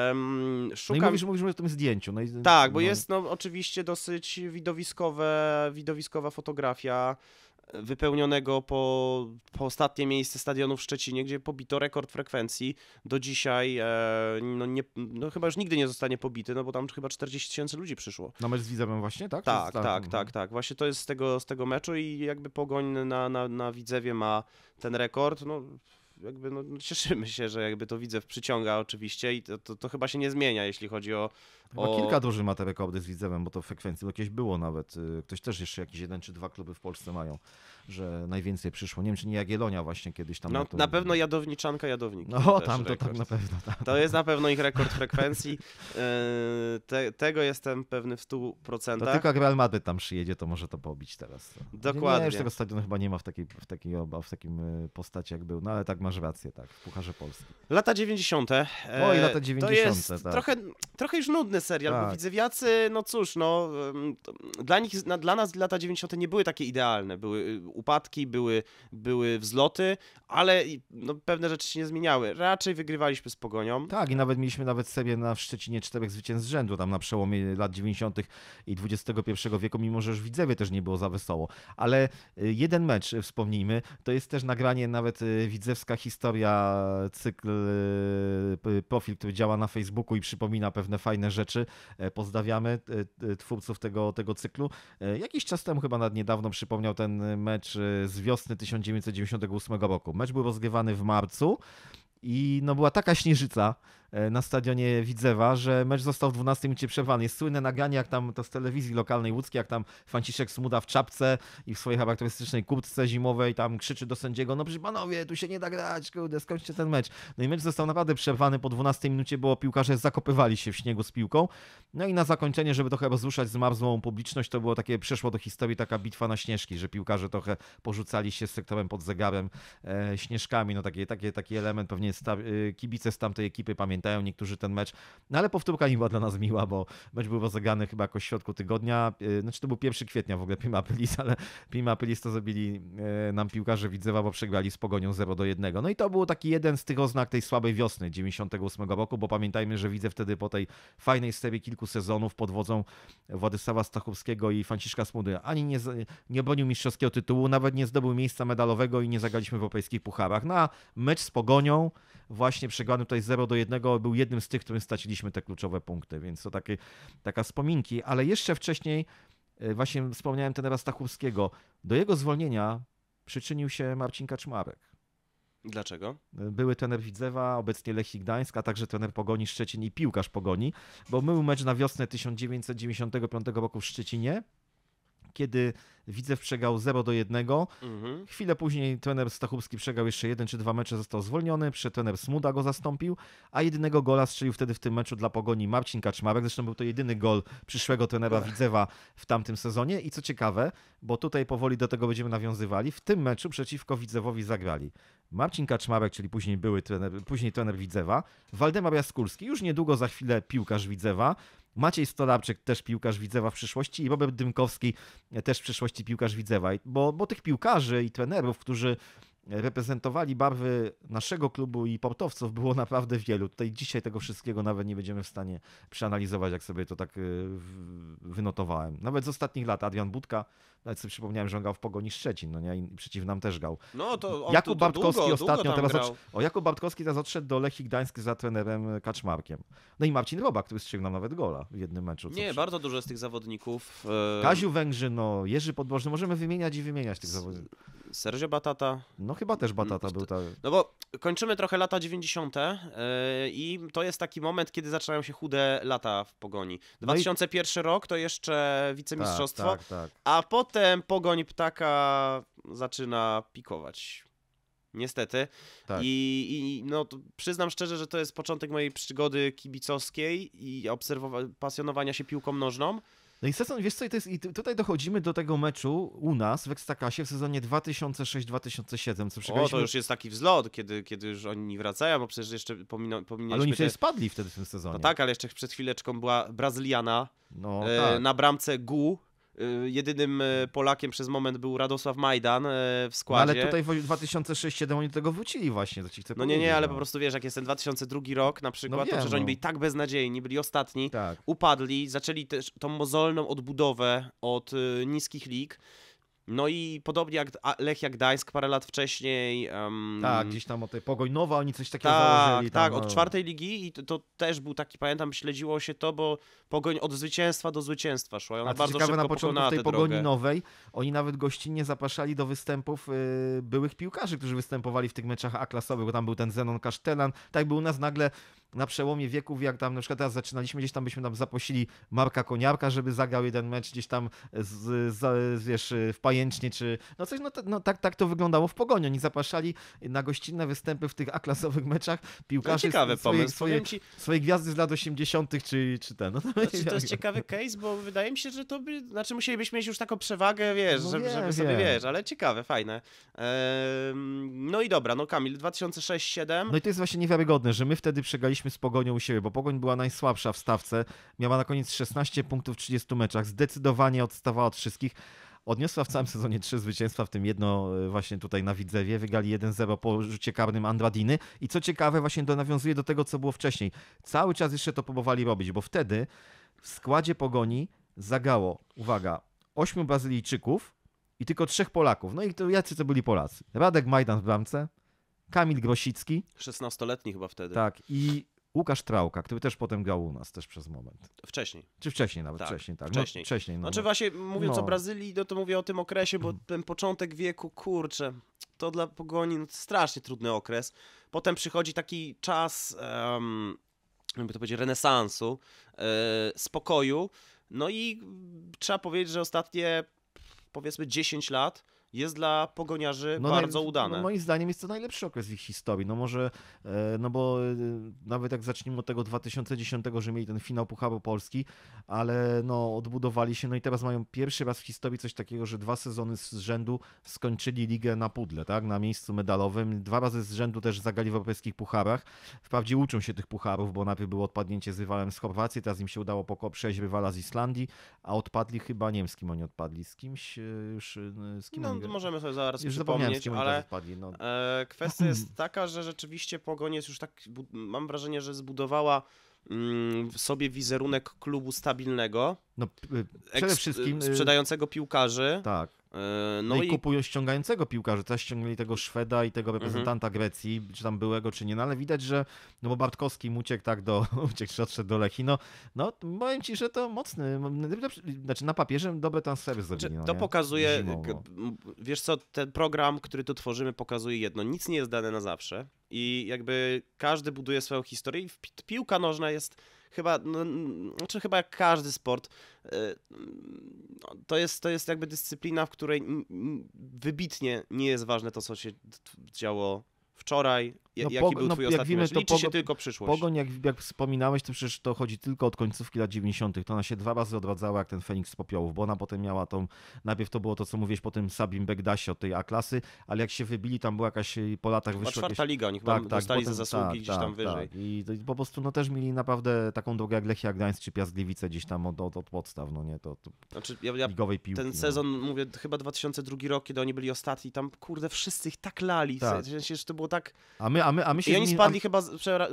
Um, szukam... No i mówisz, mówisz o tym zdjęciu. No i... Tak, bo no... jest no, oczywiście dosyć widowiskowe, widowiskowa fotografia wypełnionego po, po ostatnie miejsce stadionu w Szczecinie, gdzie pobito rekord frekwencji. Do dzisiaj e, no, nie, no chyba już nigdy nie zostanie pobity, no bo tam chyba 40 tysięcy ludzi przyszło. Na mecz z Widzewem właśnie, tak? Tak, tak, tak, tak, tak. Właśnie to jest z tego, z tego meczu i jakby Pogoń na, na, na Widzewie ma ten rekord, no jakby no, no cieszymy się, że jakby to widzew przyciąga oczywiście i to, to, to chyba się nie zmienia, jeśli chodzi o Chyba o... kilka drużyn ma te rekordy z Widzewem, bo to w frekwencji bo kiedyś było nawet. Y, ktoś też jeszcze jakiś jeden czy dwa kluby w Polsce mają, że najwięcej przyszło. Nie wiem, czy nie Jagiellonia właśnie kiedyś tam. No, na, to... na pewno Jadowniczanka, Jadownik. No tam to tak na pewno. Tam. To jest na pewno ich rekord frekwencji. Y, te, tego jestem pewny w 100%. To tylko jak Real Madrid tam przyjedzie, to może to pobić teraz. Dokładnie. Nie, już tego stadionu chyba nie ma w takiej, w takiej oba, w takim y, postaci jak był, no ale tak masz rację, tak, w Pucharze Polski. Lata 90. O i lata 90. To jest tak. trochę, trochę już nudny ten serial, tak. bo widzewiacy, no cóż, no dla nich, na, dla nas lata 90. nie były takie idealne. Były y, upadki, były, były wzloty, ale no, pewne rzeczy się nie zmieniały. Raczej wygrywaliśmy z pogonią. Tak, i nawet mieliśmy nawet serię na Szczecinie czterech zwycięstw z rzędu, tam na przełomie lat 90. i XXI wieku, mimo że już widzewie też nie było za wesoło. Ale y, jeden mecz, y, wspomnijmy, to jest też nagranie nawet widzewska historia, cykl, profil, który działa na Facebooku i przypomina pewne fajne rzeczy rzeczy. E, pozdrawiamy e, e, twórców tego, tego cyklu. Jakiś czas temu chyba nad niedawno przypomniał ten mecz z wiosny 1998 roku. Mecz był rozgrywany w marcu i no była taka śnieżyca, E, na stadionie Widzewa, że mecz został w 12 minucie przerwany. Jest słynne nagranie, jak tam to z telewizji lokalnej łódzkiej, jak tam Franciszek Smuda w czapce i w swojej charakterystycznej kurtce zimowej tam krzyczy do sędziego, no przecież panowie, tu się nie da grać, kurde, skończcie ten mecz. No i mecz został naprawdę przerwany po 12 minucie, bo piłkarze zakopywali się w śniegu z piłką. No i na zakończenie, żeby trochę rozruszać zmarzłą publiczność, to było takie, przeszło do historii taka bitwa na śnieżki, że piłkarze trochę porzucali się z sektorem pod zegarem e, śnieżkami, no taki, taki, taki element pewnie sta, e, kibice z tamtej ekipy pamiętają pamiętają niektórzy ten mecz, no ale powtórka nie była dla nas miła, bo mecz był rozegrany chyba jakoś w środku tygodnia, y, znaczy to był 1 kwietnia w ogóle Prima Pelis, ale Prima Pelis to zrobili y, nam piłkarze Widzewa, bo przegrali z Pogonią 0 do 1. No i to był taki jeden z tych oznak tej słabej wiosny 98 roku, bo pamiętajmy, że widzę wtedy po tej fajnej serii kilku sezonów pod wodzą Władysława Stachowskiego i Franciszka Smudy ani nie, nie bronił mistrzowskiego tytułu, nawet nie zdobył miejsca medalowego i nie zagraliśmy w europejskich pucharach. No a mecz z Pogonią, właśnie przegrany tutaj 0 do 1 był jednym z tych, którym straciliśmy te kluczowe punkty, więc to takie, taka wspominki, ale jeszcze wcześniej e, właśnie wspomniałem tenera Stachurskiego. Do jego zwolnienia przyczynił się Marcin Kaczmarek. Dlaczego? E, były trener Widzewa, obecnie Lechii Gdańska, a także trener Pogoni Szczecin i piłkarz Pogoni, bo był mecz na wiosnę 1995 roku w Szczecinie kiedy Widzew przegrał 0 do 1. Mhm. Chwilę później trener Stachubski przegrał jeszcze jeden czy dwa mecze, został zwolniony, trener Smuda go zastąpił, a jedynego gola strzelił wtedy w tym meczu dla Pogoni Marcin Kaczmarek. Zresztą był to jedyny gol przyszłego trenera Ech. Widzewa w tamtym sezonie i co ciekawe, bo tutaj powoli do tego będziemy nawiązywali, w tym meczu przeciwko Widzewowi zagrali Marcin Kaczmarek, czyli później były trener, później trener Widzewa, Waldemar Jaskulski, już niedługo za chwilę piłkarz Widzewa, Maciej Stolarczyk, też piłkarz Widzewa w przyszłości i Robert Dymkowski, e, też w przyszłości piłkarz Widzewa. Bo, bo tych piłkarzy i trenerów, którzy e, reprezentowali barwy naszego klubu i portowców było naprawdę wielu. Tutaj dzisiaj tego wszystkiego nawet nie będziemy w stanie przeanalizować, jak sobie to tak e, wynotowałem. Nawet z ostatnich lat Adrian Budka, nawet sobie przypomniałem, że on grał w Pogoni Szczecin, no nie, i przeciw nam też grał. No to on Jakub Bartkowski długo, ostatnio długo teraz, grał. o Jakub Bartkowski teraz odszedł do Lechii Gdańsk za trenerem Kaczmarkiem. No i Marcin robak który strzelił nam nawet gola w jednym meczu. Nie, przy... bardzo dużo z tych zawodników. E, Kaziu no Jerzy Podbożny, możemy wymieniać i wymieniać tych zawodników. Sergio Batata. No chyba też Batata no, był tak. No bo kończymy trochę lata 90. E, i to jest taki moment, kiedy zaczynają się chude lata w pogoni. 2001 no i... rok to jeszcze wicemistrzostwo, tak, tak, tak. a potem potem pogoń ptaka zaczyna pikować. Niestety. Tak. I, I, no, przyznam szczerze, że to jest początek mojej przygody kibicowskiej i pasjonowania się piłką nożną. No i sezon, wiesz co, to jest, i tutaj dochodzimy do tego meczu u nas w Ekstakasie w sezonie 2006-2007, co O, to już jest taki wzlot, kiedy, kiedy już oni wracają, bo przecież jeszcze pominę, pominęliśmy... Ale oni też te... spadli wtedy w tym sezonie. No tak, ale jeszcze przed chwileczką była Brazyliana no, e, tak. na bramce Gu, Y, jedynym y, Polakiem przez moment był Radosław Majdan y, w składzie. No ale tutaj w 2006-2007 oni do tego wrócili właśnie, to ci chcę No nie, nie, ale no. po prostu wiesz, jak jest ten 2002 rok na przykład, no wiem, to że oni no. byli tak beznadziejni, byli ostatni, tak. upadli, zaczęli też tą mozolną odbudowę od niskich lig. No i podobnie jak Lech jak Gdańsk parę lat wcześniej. Um, tak, gdzieś tam o tej Pogoń Nowa oni coś takiego tak, założyli. Tam, tak, od no. czwartej ligi i to, to, też był taki, pamiętam, śledziło się to, bo Pogoń od zwycięstwa do zwycięstwa szła. ona A bardzo ciekawe, na początku tej Pogoni drogę. Nowej oni nawet gościnnie zapraszali do występów yy, byłych piłkarzy, którzy występowali w tych meczach A-klasowych, bo tam był ten Zenon Kasztelan. Tak był u nas nagle na przełomie wieków, jak tam na przykład teraz zaczynaliśmy, gdzieś tam byśmy tam zaprosili Marka Koniarka, żeby zagrał jeden mecz gdzieś tam z, z, wiesz, w Pajęcznie, czy no coś, no, no, tak, tak to wyglądało w Pogoni. Oni zapraszali na gościnne występy w tych aklasowych meczach piłkarzy swojej ciekawy swoje, pomysł. Swoje, ci... swoje gwiazdy z lat 80. czy, czy ten. No, to, znaczy, to jest ciekawy case, bo wydaje mi się, że to by, znaczy musielibyśmy mieć już taką przewagę, wiesz, no, żeby, wie, żeby sobie, wie. wiesz, ale ciekawe, fajne. Ehm, no i dobra, no Kamil, 2006-2007. No i to jest właśnie niewiarygodne, że my wtedy przegraliśmy z Pogonią u siebie, bo Pogoń była najsłabsza w stawce, miała na koniec 16 punktów w 30 meczach, zdecydowanie odstawała od wszystkich. Odniosła w całym sezonie trzy zwycięstwa, w tym jedno e, właśnie tutaj na Widzewie. Wygrali 1-0 po rzucie karnym Andradiny. I co ciekawe, właśnie to nawiązuje do tego, co było wcześniej. Cały czas jeszcze to próbowali robić, bo wtedy w składzie Pogoni zagało, uwaga, ośmiu Brazylijczyków i tylko trzech Polaków. No i to jacy to byli Polacy? Radek Majdan w bramce, Kamil Grosicki. 16-letni chyba wtedy. Tak, i Łukasz Trałka, który też potem grał u nas też przez moment. Wcześniej. Czy wcześniej nawet, tak, wcześniej, tak. No, wcześniej. No, wcześniej no. Znaczy właśnie mówiąc no. o Brazylii, no to mówię o tym okresie, bo mhm. ten początek wieku, kurczę, to dla Pogoni no, strasznie trudny okres. Potem przychodzi taki czas, um, jakby to powiedzieć, renesansu, e, spokoju, no i trzeba powiedzieć, że ostatnie powiedzmy 10 lat jest dla pogoniarzy no bardzo naj... udane. No moim zdaniem jest to najlepszy okres w ich historii. No może, e, no bo e, nawet jak zacznijmy od tego 2010, że mieli ten finał Pucharu Polski, ale no odbudowali się, no i teraz mają pierwszy raz w historii coś takiego, że dwa sezony z rzędu skończyli ligę na pudle, tak, na miejscu medalowym. Dwa razy z rzędu też zagali w europejskich pucharach. Wprawdzie uczą się tych pucharów, bo najpierw było odpadnięcie z rywalem z Chorwacji, teraz im się udało przejść rywala z Islandii, a odpadli chyba, nie wiem z kim oni odpadli, z kimś e, już, z kim no, możemy sobie zaraz już przypomnieć, ale no. E, kwestia jest taka, że rzeczywiście Pogoń jest już tak, mam wrażenie, że zbudowała mm, w sobie wizerunek klubu stabilnego. No, przede wszystkim y, sprzedającego piłkarzy. Tak. E, no, no i, i kupują ściągającego że też ściągnęli tego Szweda i tego reprezentanta mhm. Grecji, czy tam byłego, czy nie, no ale widać, że, no bo Bartkowski uciekł tak do, uciekł czy odszedł do Lechi, no, no powiem Ci, że to mocny, znaczy na papierze dobre transfery znaczy, zrobili. No to nie? pokazuje, Zimowo. wiesz co, ten program, który tu tworzymy pokazuje jedno, nic nie jest dane na zawsze i jakby każdy buduje swoją historię i piłka nożna jest chyba, no, znaczy chyba jak każdy sport, e, no, to, jest, to jest jakby dyscyplina, w której wybitnie nie jest ważne to, co się działo wczoraj, ja, no, jaki był no, wiemy, mecz? Liczy się tylko przyszłość. Pogoń, jak, jak wspominałeś, to przecież to chodzi tylko od końcówki lat 90. To ona się dwa razy odradzała, jak ten Feniks z popiołów, bo ona potem miała tą, najpierw to było to, co mówiłeś, tym Sabim Begdasie od tej A-klasy, ale jak się wybili, tam była jakaś, y, po latach wyszła czwarta jakieś... liga, oni tak, chyba tak, tak dostali potem, za zasługi tak, gdzieś tak, tam wyżej. Tak. I to, po prostu no, też mieli naprawdę taką drogę jak Lechia Gdańsk czy Piast gdzieś tam od, od, od podstaw, no nie, to, to znaczy, ja, ja ligowej piłki. Ten no. sezon, mówię, chyba 2002 rok, kiedy oni byli ostatni, tam kurde, wszyscy ich tak lali, tak. w sensie, że to było tak... A my a my, a my się I oni spadli a... chyba,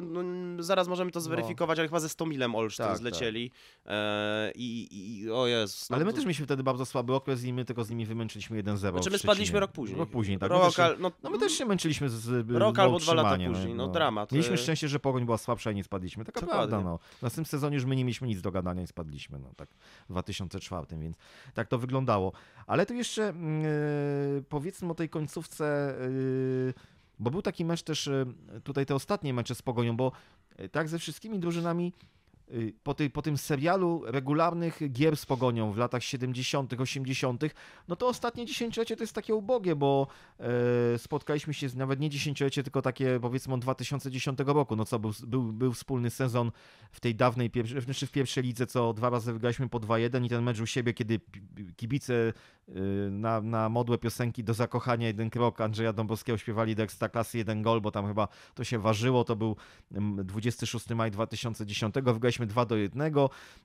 no, zaraz możemy to no. zweryfikować, no. ale chyba ze 100 milem Olsztyn tak, tak. zlecieli. Tak. E, i, i, o No, ale my to... też mieliśmy wtedy bardzo słaby okres i my tylko z nimi wymęczyliśmy 1-0. Znaczy my spadliśmy rok później. Rok później, tak. Rok, my no, no, my też się męczyliśmy z Rok albo dwa lata no, później, no, no dramat. Mieliśmy e- szczęście, że Pogoń była słabsza i nie spadliśmy. Taka Dokładnie. prawda, no. W następnym sezonie już my nie mieliśmy nic do gadania i spadliśmy, no tak w 2004, więc tak to wyglądało. Ale tu jeszcze yy, powiedzmy o tej końcówce yy, bo był taki mecz też, e, tutaj te ostatnie mecze z Pogonią, bo e, tak ze wszystkimi drużynami Y, po, tej, po tym serialu regularnych gier z pogonią w latach 70., 80., no to ostatnie dziesięciolecie to jest takie ubogie, bo e, spotkaliśmy się z, nawet nie dziesięciolecie, tylko takie powiedzmy od 2010 roku. No co, był, był, był wspólny sezon w tej dawnej, znaczy w pierwszej lidze, co dwa razy wygraliśmy po 2-1 i ten mecz u siebie, kiedy kibice y, na, na modłe piosenki do zakochania jeden krok Andrzeja Dąbrowskiego śpiewali do klasy jeden gol, bo tam chyba to się ważyło. To był 26 mm, maj 2010, wygraliśmy Wygraliśmy 2 do 1.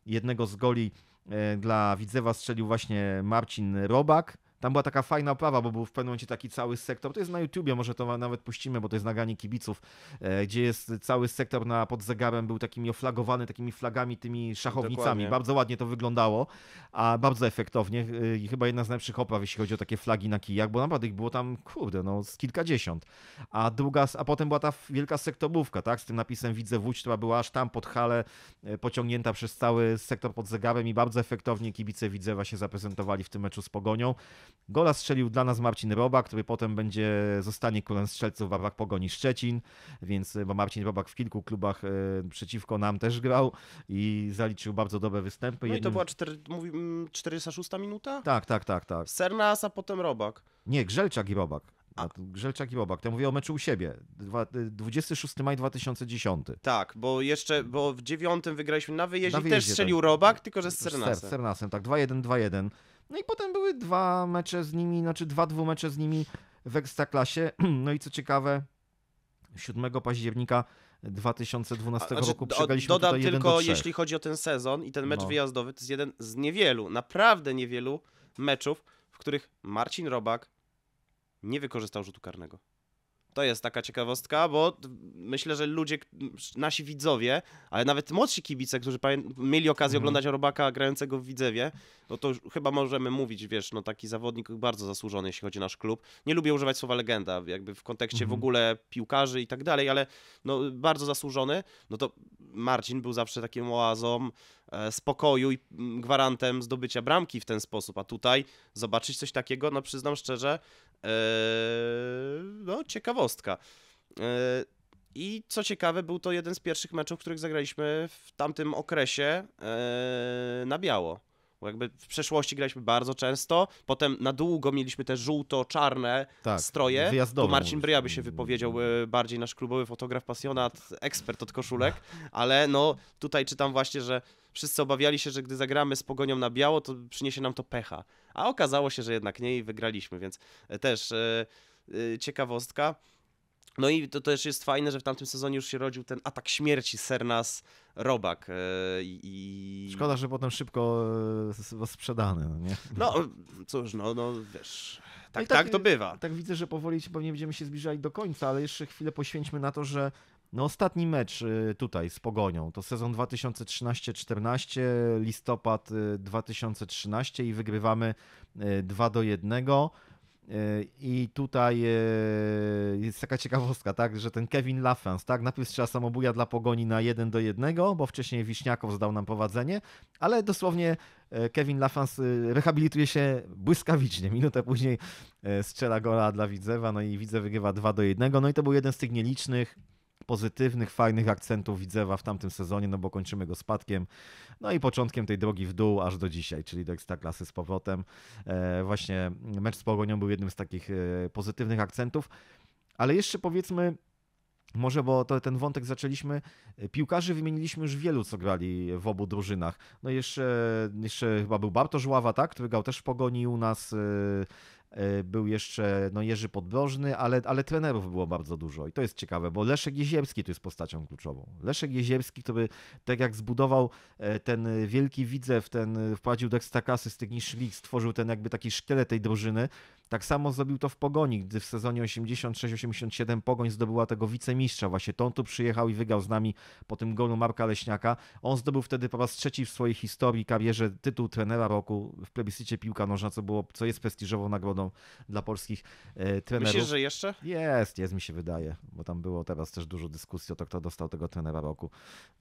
Jednego z goli e, dla Widzewa strzelił właśnie Marcin Robak tam była taka fajna oprawa, bo był w pewnym momencie taki cały sektor, to jest na YouTubie, może to nawet puścimy, bo to jest naganie kibiców, e, gdzie jest cały sektor na pod zegarem był takimi oflagowany takimi flagami, tymi szachownicami. Dokładnie. Bardzo ładnie to wyglądało, a bardzo efektownie e, i chyba jedna z najlepszych opraw, jeśli chodzi o takie flagi na kijach, bo naprawdę ich było tam, kurde, no z kilkadziesiąt. A druga, a potem była ta wielka sektobówka, tak, z tym napisem Widzę Łódź, która była aż tam pod halę, e, pociągnięta przez cały sektor pod zegarem i bardzo efektownie kibice Widzewa się zaprezentowali w tym meczu z Pogonią. Gola strzelił dla nas Marcin Robak, który potem będzie zostanie królem strzelców w Awach Pogoni Szczecin, więc e, bo Marcin Robak w kilku klubach e, przeciwko nam też grał i zaliczył bardzo dobre występy. No Jednym... i to była 4, mówi, 46 minuta? Tak, tak, tak. tak. Sernas, a potem Robak. Nie, Grzelczak i Robak. A. Grzelczak i Robak. To ja mówię o meczu u siebie. 26 e, maj 2010. Tak, bo jeszcze, bo w dziewiątym wygraliśmy na wyjeździe, na wyjeździe też strzelił tak. Robak, tylko że z Sernasem. Z Sernasem, tak. 2-1, 2-1. No i potem były dwa mecze z nimi, znaczy dwa dwumecze z nimi w Ekstraklasie. No i co ciekawe, 7 października 2012 znaczy, roku przegraliśmy do, Dodam tylko, jeśli chodzi o ten sezon i ten mecz no. wyjazdowy, to jest jeden z niewielu, naprawdę niewielu meczów, w których Marcin Robak nie wykorzystał rzutu karnego. To jest taka ciekawostka, bo myślę, że ludzie, nasi widzowie, ale nawet młodsi kibice, którzy mieli okazję mhm. oglądać Robaka grającego w Widzewie, no to chyba możemy mówić, wiesz, no taki zawodnik bardzo zasłużony, jeśli chodzi o nasz klub. Nie lubię używać słowa legenda, jakby w kontekście mhm. w ogóle piłkarzy i tak dalej, ale no bardzo zasłużony, no to Marcin był zawsze takim oazą e, spokoju i gwarantem zdobycia bramki w ten sposób, a tutaj zobaczyć coś takiego, no przyznam szczerze, Eee, no, ciekawostka. Eee, I co ciekawe, był to jeden z pierwszych meczów, których zagraliśmy w tamtym okresie eee, na biało. Bo jakby w przeszłości graliśmy bardzo często, potem na długo mieliśmy te żółto-czarne tak, stroje. To Marcin Bryja by się wypowiedział, e, bardziej nasz klubowy fotograf, pasjonat, ekspert od koszulek, ale no tutaj czytam właśnie, że wszyscy obawiali się, że gdy zagramy z pogonią na biało, to przyniesie nam to pecha. A okazało się, że jednak nie i wygraliśmy, więc e, też e, ciekawostka. No i to też jest fajne, że w tamtym sezonie już się rodził ten atak śmierci Sernas Robak e, i... Szkoda, że potem szybko e, sprzedany, no nie? No, cóż, no, no wiesz, no tak, tak, tak to e, bywa. Tak widzę, że powoli pewnie będziemy się zbliżali do końca, ale jeszcze chwilę poświęćmy na to, że no ostatni mecz tutaj z Pogonią to sezon 2013-14, listopad 2013 i wygrywamy 2 do 1. E, I tutaj e, jest taka ciekawostka, tak, że ten Kevin Lafrance, tak, najpierw strzela samobuja dla Pogoni na 1 do 1, bo wcześniej Wiśniakow zdał nam prowadzenie, ale dosłownie e, Kevin Lafrance rehabilituje się błyskawicznie. Minutę później strzela gola dla Widzewa, no i Widzew wygrywa 2 do 1, no i to był jeden z tych nielicznych pozytywnych, fajnych akcentów Widzewa w tamtym sezonie, no bo kończymy go spadkiem, no i początkiem tej drogi w dół aż do dzisiaj, czyli do Ekstraklasy z powrotem. E, właśnie mecz z Pogonią był jednym z takich e, pozytywnych akcentów, ale jeszcze powiedzmy może, bo to, ten wątek zaczęliśmy. E, piłkarzy wymieniliśmy już wielu, co grali w obu drużynach. No jeszcze, jeszcze chyba był Bartosz Ława, tak? Który grał też w Pogoni u nas. Y, był jeszcze no, Jerzy Podbrożny, ale, ale trenerów było bardzo dużo i to jest ciekawe, bo Leszek Jeziemski tu jest postacią kluczową. Leszek Jeziemski, który tak jak zbudował e, ten wielki widzew, ten wprowadził do ekstraklasy z tych niższych lig, stworzył ten jakby taki szkielet tej drużyny, tak samo zrobił to w Pogoni, gdy w sezonie 86-87 Pogoń zdobyła tego wicemistrza. Właśnie Ton tu przyjechał i wygrał z nami po tym golu Marka Leśniaka. On zdobył wtedy po raz trzeci w swojej historii, karierze tytuł trenera roku w plebiscycie piłka nożna, co, było, co jest prestiżową nagrodą dla polskich e, trenerów. Myślisz, że jeszcze? Jest, jest mi się wydaje, bo tam było teraz też dużo dyskusji o to, kto dostał tego trenera roku,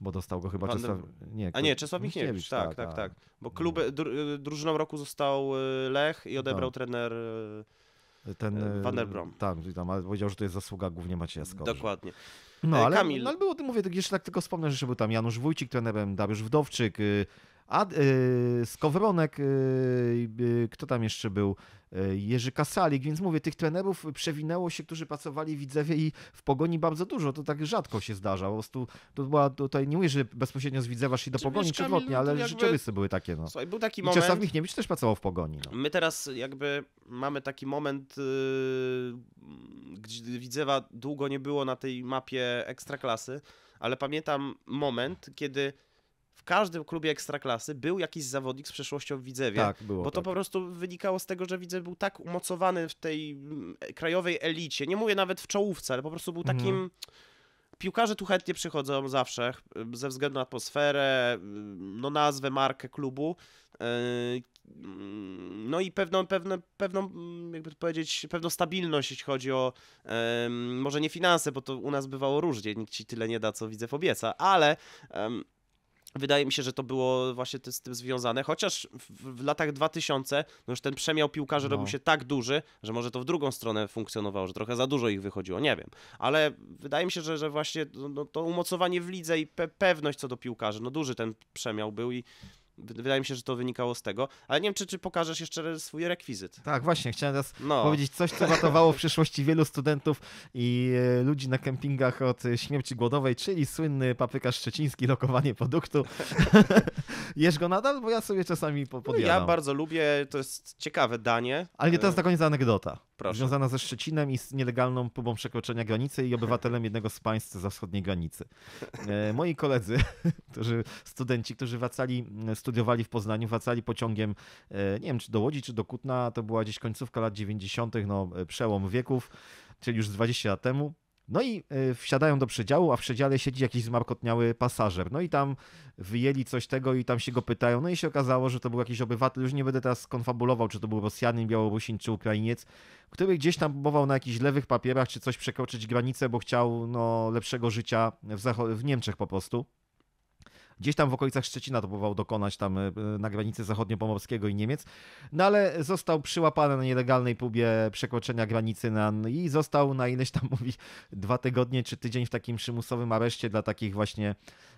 bo dostał go chyba Pan... Czesław... Nie, A nie, Czesław Michniewicz, tak, tak, tak, tak. tak. Bo no. klub, e, e, drużyną roku został e, Lech i odebrał no. trener ten e, e, Van der Brom. Tam, tam, ale powiedział, że to jest zasługa głównie Macieja Dokładnie. No e, ale, Kamil... no ale było, mówię, tak jeszcze tak tylko wspomnę, że był tam Janusz Wójcik, trenerem Dariusz Wdowczyk, y, a yy, Skowronek, yy, kto tam jeszcze był? Y, Jerzy Kasalik, więc mówię, tych trenerów przewinęło się, którzy pracowali w Widzewie i w Pogoni bardzo dużo, to tak rzadko się zdarza, po prostu to była, tutaj nie mówię, że bezpośrednio z Widzewa szli do Czy Pogoni, czy odwrotnie, ale jakby... rzeczywiste były takie, no. Słuchaj, był taki I moment... nie Michniewicz też pracował w Pogoni, no. My teraz jakby mamy taki moment, yy, gdzie Widzewa długo nie było na tej mapie ekstraklasy, ale pamiętam moment, kiedy w każdym klubie ekstraklasy był jakiś zawodnik z przeszłością w Widzewie. Tak, było. Bo to tak. po prostu wynikało z tego, że widzę był tak umocowany w tej mm, krajowej elicie. Nie mówię nawet w czołówce, ale po prostu był mhm. takim. Piłkarze tu chętnie przychodzą zawsze mm, ze względu na atmosferę, mm, no nazwę, markę klubu. E, no i pewną, pewną, pewną, jakby powiedzieć, pewną stabilność, jeśli chodzi o może nie finanse, bo to u nas bywało różnie, nikt ci tyle nie da, co widzę w obieca, ale Wydaje mi się, że to było właśnie z tym związane, chociaż w, w latach 2000 no już ten przemiał piłkarzy no. robił się tak duży, że może to w drugą stronę funkcjonowało, że trochę za dużo ich wychodziło, nie wiem. Ale wydaje mi się, że, że właśnie no, no to umocowanie w lidze i pe pewność co do piłkarzy, no duży ten przemiał był i Wydaje mi się, że to wynikało z tego. Ale nie wiem, czy, czy pokażesz jeszcze swój rekwizyt. Tak, właśnie. Chciałem teraz no. powiedzieć coś, co ratowało w przyszłości wielu studentów i e, ludzi na kempingach od e, śmierci głodowej, czyli słynny paprykarz szczeciński, lokowanie produktu. Jesz go nadal? Bo ja sobie czasami podjadam. No, ja bardzo lubię, to jest ciekawe danie. Ale to jest e, na koniec anegdota. Proszę. związana ze Szczecinem i z nielegalną próbą przekroczenia granicy i obywatelem jednego z państw za wschodniej granicy. E, moi koledzy, którzy, studenci, którzy wracali, e, studiowali w Poznaniu, wracali pociągiem, e, nie wiem czy do Łodzi, czy do Kutna, to była gdzieś końcówka lat 90., no przełom wieków, czyli już 20 lat temu no i e, wsiadają do przedziału, a w przedziale siedzi jakiś zmarkotniały pasażer. No i tam wyjęli coś tego i tam się go pytają. No i się okazało, że to był jakiś obywatel, już nie będę teraz konfabulował, czy to był Rosjanin, Białorusin czy Ukrainiec, który gdzieś tam próbował na jakichś lewych papierach czy coś przekroczyć granicę, bo chciał no, lepszego życia w, w Niemczech po prostu. Gdzieś tam w okolicach Szczecina to próbował dokonać tam e, e, na granicy zachodnio-pomorskiego i Niemiec, no ale został przyłapany na nielegalnej próbie przekroczenia granicy na, i został na ileś tam mówi dwa tygodnie czy tydzień w takim przymusowym areszcie dla takich właśnie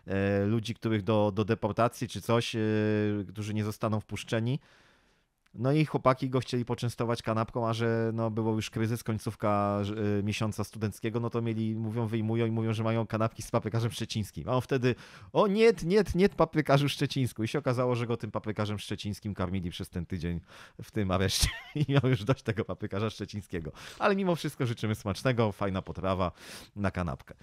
e, ludzi, których do, do deportacji czy coś, e, którzy nie zostaną wpuszczeni. No i chłopaki go chcieli poczęstować kanapką, a że no, było już kryzys, końcówka y, miesiąca studenckiego, no to mieli, mówią, wyjmują i mówią, że mają kanapki z paprykarzem szczecińskim. A on wtedy, o nie, nie, nie paprykarzu szczecińsku. I się okazało, że go tym paprykarzem szczecińskim karmili przez ten tydzień w tym areszcie i miał już dość tego paprykarza szczecińskiego. Ale mimo wszystko życzymy smacznego, fajna potrawa na kanapkę.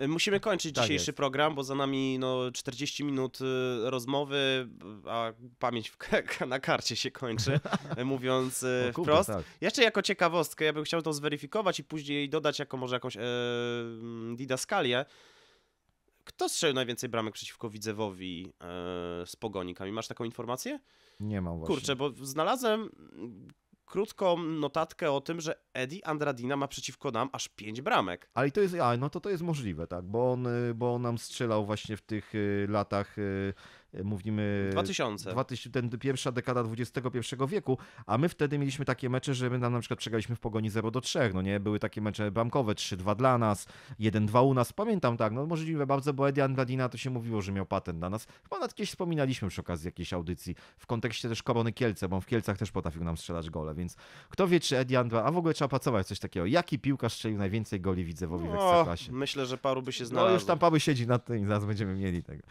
Y, musimy kończyć tak dzisiejszy jest. program, bo za nami no, 40 minut y, rozmowy, a pamięć na karcie się kończy. mówiąc no, e, kurde, wprost. Tak. Jeszcze jako ciekawostkę, ja bym chciał to zweryfikować i później dodać jako może jakąś e, mm, didaskalię. Kto strzelił najwięcej bramek przeciwko Widzewowi e, z pogonikami? Masz taką informację? Nie mam właśnie. Kurczę, bo znalazłem mm, krótką notatkę o tym, że Eddie Andradina ma przeciwko nam aż pięć bramek. Ale to jest, a, no to to jest możliwe, tak, bo on, y, bo on nam strzelał właśnie w tych y, latach y, mówimy... 2000. 2000 ten, pierwsza dekada XXI wieku, a my wtedy mieliśmy takie mecze, że my nam na przykład przegraliśmy w Pogoni 0 do 3, no nie? Były takie mecze bramkowe, 3-2 dla nas, 1-2 u nas, pamiętam tak, no możliwe bardzo, bo Edian Bladina to się mówiło, że miał patent dla nas. Chyba nawet kiedyś wspominaliśmy przy okazji jakiejś audycji, w kontekście też Korony Kielce, bo w Kielcach też potrafił nam strzelać gole, więc kto wie, czy Edian, a w ogóle trzeba pracować coś takiego. Jaki piłkarz strzelił najwięcej goli widzę w no, Ekstraklasie? Myślę, że paru by się no, znalazło. No już tam paru siedzi nad tym i zaraz będziemy mieli tego.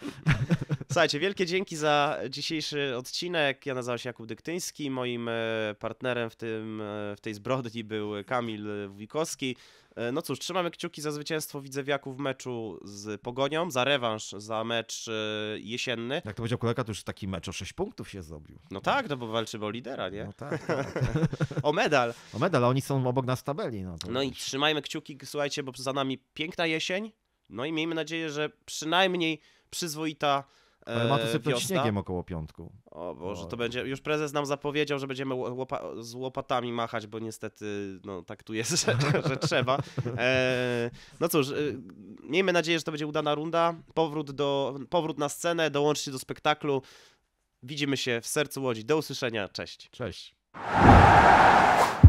Słuchajcie, wielkie dzięki za dzisiejszy odcinek. Ja nazywam się Jakub Dyktyński. Moim e, partnerem w, tym, e, w tej zbrodni był Kamil Wikowski. E, no cóż, trzymamy kciuki za zwycięstwo Widzewiaku w meczu z Pogonią, za rewanż, za mecz jesienny. Jak to powiedział kolega, to już taki mecz o 6 punktów się zrobił. No tak, no bo walczymy o lidera, nie? No tak. tak. o medal. O medal, a oni są obok nas w tabeli. No, no i trzymajmy kciuki, słuchajcie, bo za nami piękna jesień. No i miejmy nadzieję, że przynajmniej przyzwoita E, Ale ma to sypnąć wiosna. śniegiem około piątku. O Boże, o. to będzie, już prezes nam zapowiedział, że będziemy łopa, z łopatami machać, bo niestety, no tak tu jest, że, że trzeba. E, no cóż, e, miejmy nadzieję, że to będzie udana runda, powrót, do, powrót na scenę, dołączcie do spektaklu. Widzimy się w sercu Łodzi. Do usłyszenia, cześć. Cześć.